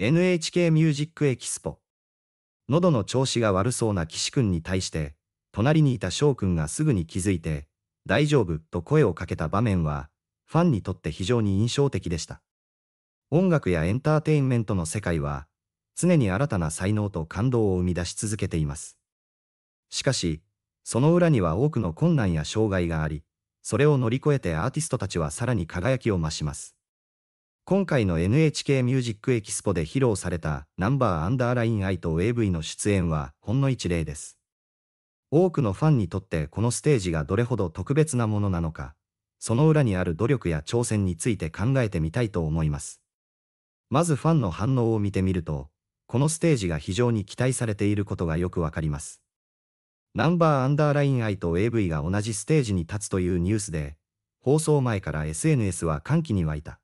NHK ミュージックエキスポ。喉の調子が悪そうな岸くんに対して、隣にいた翔くんがすぐに気づいて、大丈夫と声をかけた場面は、ファンにとって非常に印象的でした。音楽やエンターテインメントの世界は、常に新たな才能と感動を生み出し続けています。しかし、その裏には多くの困難や障害があり、それを乗り越えてアーティストたちはさらに輝きを増します。今回の NHK ミュージックエキスポで披露されたナンバーアンダーライン I と AV の出演はほんの一例です。多くのファンにとってこのステージがどれほど特別なものなのか、その裏にある努力や挑戦について考えてみたいと思います。まずファンの反応を見てみると、このステージが非常に期待されていることがよくわかります。ナンバーアンダーライン I と AV が同じステージに立つというニュースで、放送前から SNS は歓喜に沸いた。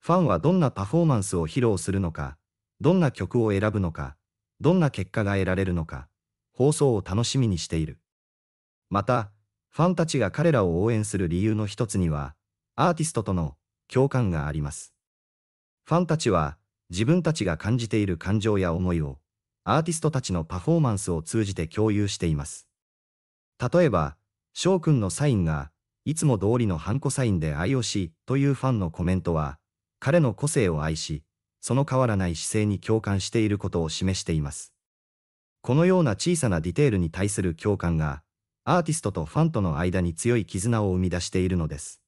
ファンはどんなパフォーマンスを披露するのか、どんな曲を選ぶのか、どんな結果が得られるのか、放送を楽しみにしている。また、ファンたちが彼らを応援する理由の一つには、アーティストとの共感があります。ファンたちは、自分たちが感じている感情や思いを、アーティストたちのパフォーマンスを通じて共有しています。例えば、翔くんのサインが、いつも通りのハンコサインで IOC というファンのコメントは、彼の個性を愛し、その変わらない姿勢に共感していることを示しています。このような小さなディテールに対する共感が、アーティストとファンとの間に強い絆を生み出しているのです。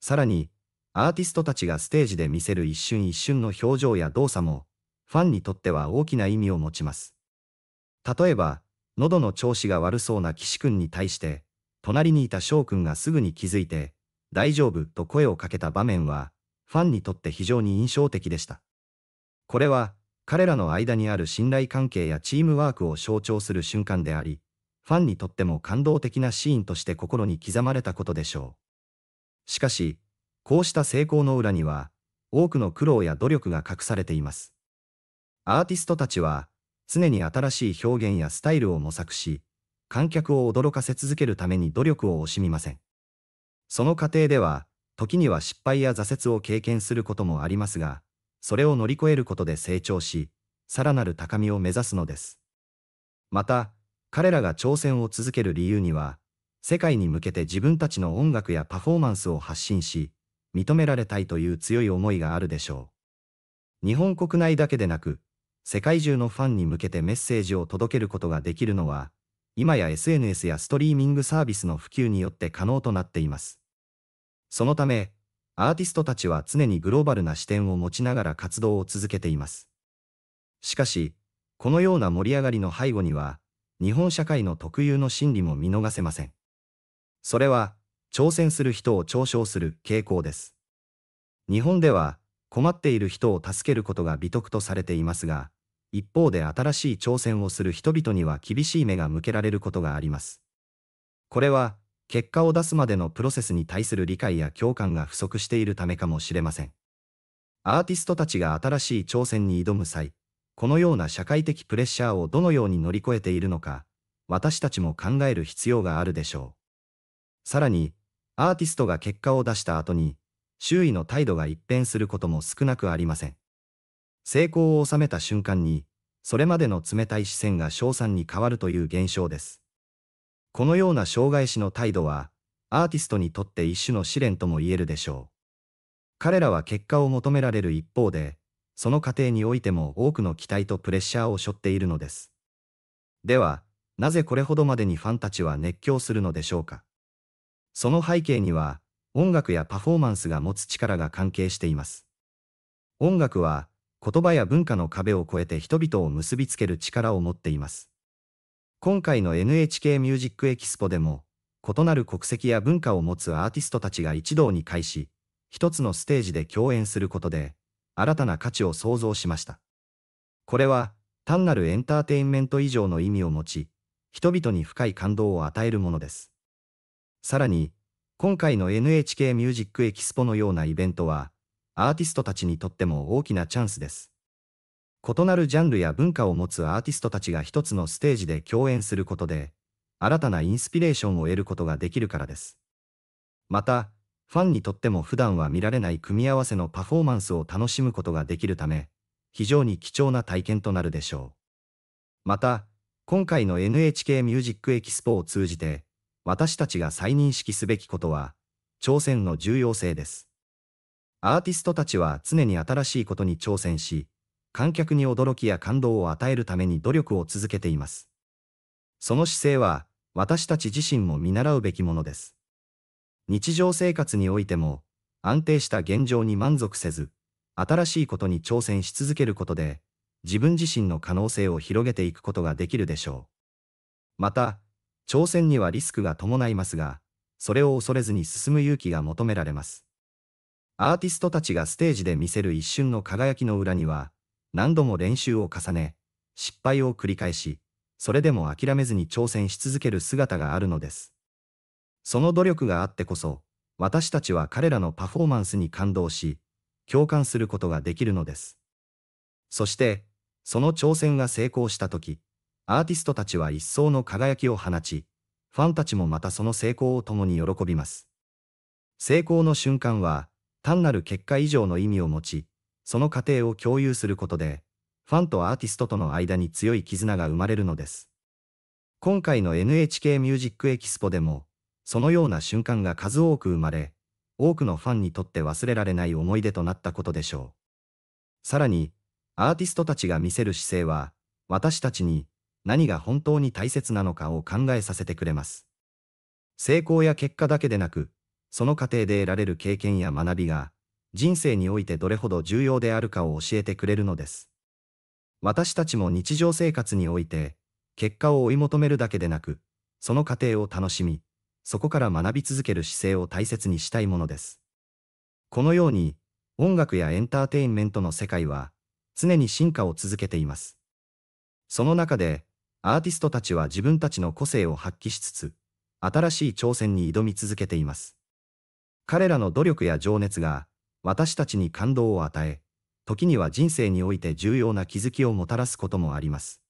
さらに、アーティストたちがステージで見せる一瞬一瞬の表情や動作も、ファンにとっては大きな意味を持ちます。例えば、喉の調子が悪そうな岸君に対して、隣にいた翔君がすぐに気づいて、大丈夫と声をかけた場面は、ファンにとって非常に印象的でした。これは、彼らの間にある信頼関係やチームワークを象徴する瞬間であり、ファンにとっても感動的なシーンとして心に刻まれたことでしょう。しかし、こうした成功の裏には、多くの苦労や努力が隠されています。アーティストたちは、常に新しい表現やスタイルを模索し、観客を驚かせ続けるために努力を惜しみません。その過程では、時には失敗や挫折を経験することもありますが、それを乗り越えることで成長し、さらなる高みを目指すのです。また、彼らが挑戦を続ける理由には、世界に向けて自分たちの音楽やパフォーマンスを発信し、認められたいという強い思いがあるでしょう。日本国内だけでなく、世界中のファンに向けてメッセージを届けることができるのは、今や SNS やストリーミングサービスの普及によって可能となっています。そのため、アーティストたちは常にグローバルな視点を持ちながら活動を続けています。しかし、このような盛り上がりの背後には、日本社会の特有の心理も見逃せません。それは、挑戦する人を嘲笑する傾向です。日本では、困っている人を助けることが美徳とされていますが、一方で新しい挑戦をする人々には厳しい目が向けられることがあります。これは、結果を出すまでのプロセスに対する理解や共感が不足しているためかもしれません。アーティストたちが新しい挑戦に挑む際、このような社会的プレッシャーをどのように乗り越えているのか、私たちも考える必要があるでしょう。さらに、アーティストが結果を出した後に、周囲の態度が一変することも少なくありません。成功を収めた瞬間に、それまでの冷たい視線が賞賛に変わるという現象です。このような障害者の態度は、アーティストにとって一種の試練とも言えるでしょう。彼らは結果を求められる一方で、その過程においても多くの期待とプレッシャーを背負っているのです。では、なぜこれほどまでにファンたちは熱狂するのでしょうか。その背景には、音楽やパフォーマンスが持つ力が関係しています。音楽は、言葉や文化の壁を越えて人々を結びつける力を持っています。今回の NHK ミュージックエキスポでも、異なる国籍や文化を持つアーティストたちが一堂に会し、一つのステージで共演することで、新たな価値を創造しました。これは、単なるエンターテインメント以上の意味を持ち、人々に深い感動を与えるものです。さらに、今回の NHK ミュージックエキスポのようなイベントは、アーティストたちにとっても大きなチャンスです。異なるジャンルや文化を持つアーティストたちが一つのステージで共演することで、新たなインスピレーションを得ることができるからです。また、ファンにとっても普段は見られない組み合わせのパフォーマンスを楽しむことができるため、非常に貴重な体験となるでしょう。また、今回の NHK ミュージックエキスポを通じて、私たちが再認識すべきことは、挑戦の重要性です。アーティストたちは常に新しいことに挑戦し、観客に驚きや感動を与えるために努力を続けています。その姿勢は、私たち自身も見習うべきものです。日常生活においても、安定した現状に満足せず、新しいことに挑戦し続けることで、自分自身の可能性を広げていくことができるでしょう。また、挑戦にはリスクが伴いますが、それを恐れずに進む勇気が求められます。アーティストたちがステージで見せる一瞬の輝きの裏には、何度も練習を重ね、失敗を繰り返し、それでも諦めずに挑戦し続ける姿があるのです。その努力があってこそ、私たちは彼らのパフォーマンスに感動し、共感することができるのです。そして、その挑戦が成功したとき、アーティストたちは一層の輝きを放ち、ファンたちもまたその成功を共に喜びます。成功の瞬間は、単なる結果以上の意味を持ち、その過程を共有することで、ファンとアーティストとの間に強い絆が生まれるのです。今回の NHK ミュージックエキスポでも、そのような瞬間が数多く生まれ、多くのファンにとって忘れられない思い出となったことでしょう。さらに、アーティストたちが見せる姿勢は、私たちに何が本当に大切なのかを考えさせてくれます。成功や結果だけでなく、その過程で得られる経験や学びが、人生においてどれほど重要であるかを教えてくれるのです。私たちも日常生活において、結果を追い求めるだけでなく、その過程を楽しみ、そこから学び続ける姿勢を大切にしたいものです。このように、音楽やエンターテインメントの世界は、常に進化を続けています。その中で、アーティストたちは自分たちの個性を発揮しつつ、新しい挑戦に挑み続けています。彼らの努力や情熱が、私たちに感動を与え、時には人生において重要な気づきをもたらすこともあります。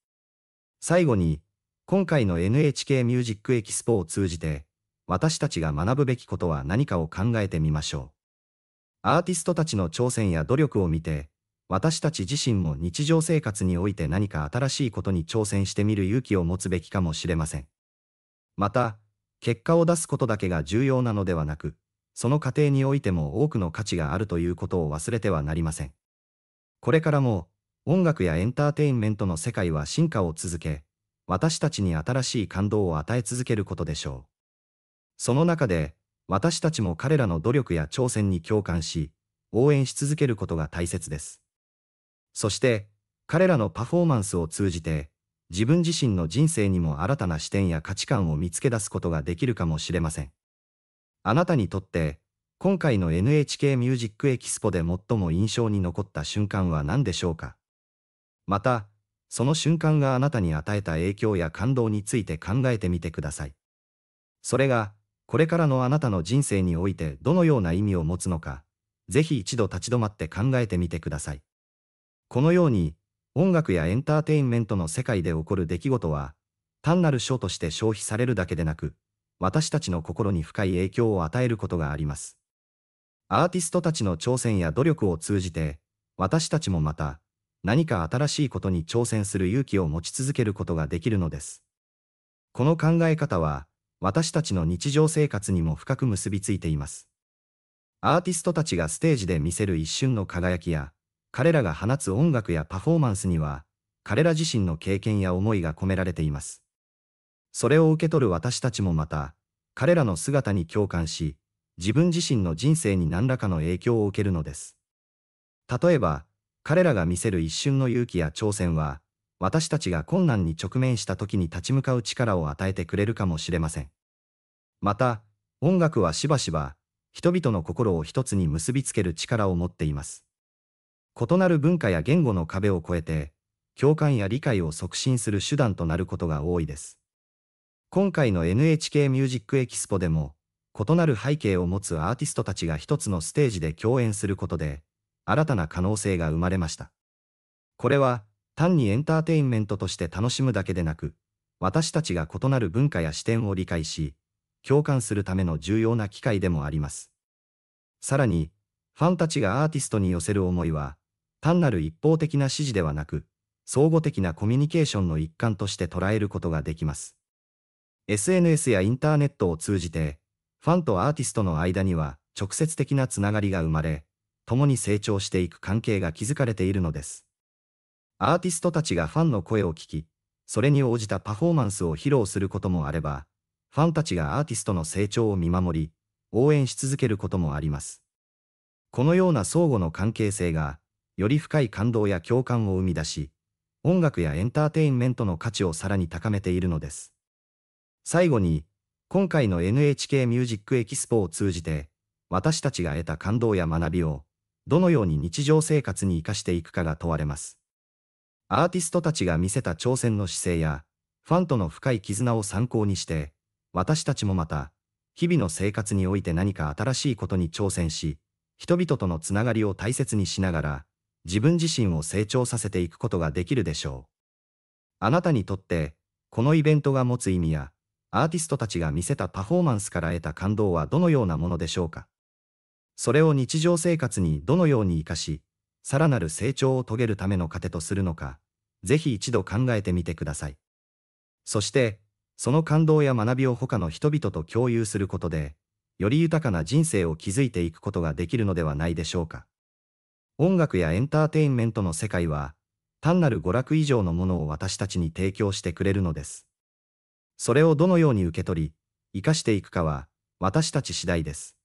最後に、今回の NHK ミュージックエキスポを通じて、私たちが学ぶべきことは何かを考えてみましょう。アーティストたちの挑戦や努力を見て、私たち自身も日常生活において何か新しいことに挑戦してみる勇気を持つべきかもしれません。また、結果を出すことだけが重要なのではなく、その過程においても多くの価値があるということを忘れてはなりません。これからも、音楽やエンターテインメントの世界は進化を続け、私たちに新しい感動を与え続けることでしょう。その中で、私たちも彼らの努力や挑戦に共感し、応援し続けることが大切です。そして、彼らのパフォーマンスを通じて、自分自身の人生にも新たな視点や価値観を見つけ出すことができるかもしれません。あなたにとって今回の NHK ミュージックエキスポで最も印象に残った瞬間は何でしょうかまた、その瞬間があなたに与えた影響や感動について考えてみてください。それが、これからのあなたの人生においてどのような意味を持つのか、ぜひ一度立ち止まって考えてみてください。このように、音楽やエンターテインメントの世界で起こる出来事は、単なる書として消費されるだけでなく、私たちの心に深い影響を与えることがあります。アーティストたちの挑戦や努力を通じて、私たちもまた、何か新しいことに挑戦する勇気を持ち続けることができるのです。この考え方は、私たちの日常生活にも深く結びついています。アーティストたちがステージで見せる一瞬の輝きや、彼らが放つ音楽やパフォーマンスには、彼ら自身の経験や思いが込められています。それを受け取る私たちもまた、彼らの姿に共感し、自分自身の人生に何らかの影響を受けるのです。例えば、彼らが見せる一瞬の勇気や挑戦は、私たちが困難に直面した時に立ち向かう力を与えてくれるかもしれません。また、音楽はしばしば、人々の心を一つに結びつける力を持っています。異なる文化や言語の壁を越えて、共感や理解を促進する手段となることが多いです。今回の NHK ミュージックエキスポでも、異なる背景を持つアーティストたちが一つのステージで共演することで、新たな可能性が生まれました。これは、単にエンターテインメントとして楽しむだけでなく、私たちが異なる文化や視点を理解し、共感するための重要な機会でもあります。さらに、ファンたちがアーティストに寄せる思いは、単なる一方的な指示ではなく、相互的なコミュニケーションの一環として捉えることができます。SNS やインターネットを通じて、ファンとアーティストの間には直接的なつながりが生まれ、共に成長していく関係が築かれているのです。アーティストたちがファンの声を聞き、それに応じたパフォーマンスを披露することもあれば、ファンたちがアーティストの成長を見守り、応援し続けることもあります。このような相互の関係性が、より深い感動や共感を生み出し、音楽やエンターテインメントの価値をさらに高めているのです。最後に、今回の NHK ミュージックエキスポを通じて、私たちが得た感動や学びを、どのように日常生活に活かしていくかが問われます。アーティストたちが見せた挑戦の姿勢や、ファンとの深い絆を参考にして、私たちもまた、日々の生活において何か新しいことに挑戦し、人々とのつながりを大切にしながら、自分自身を成長させていくことができるでしょう。あなたにとって、このイベントが持つ意味や、アーティストたちが見せたパフォーマンスから得た感動はどのようなものでしょうかそれを日常生活にどのように生かし、さらなる成長を遂げるための糧とするのか、ぜひ一度考えてみてください。そして、その感動や学びを他の人々と共有することで、より豊かな人生を築いていくことができるのではないでしょうか。音楽やエンターテインメントの世界は、単なる娯楽以上のものを私たちに提供してくれるのです。それをどのように受け取り、生かしていくかは、私たち次第です。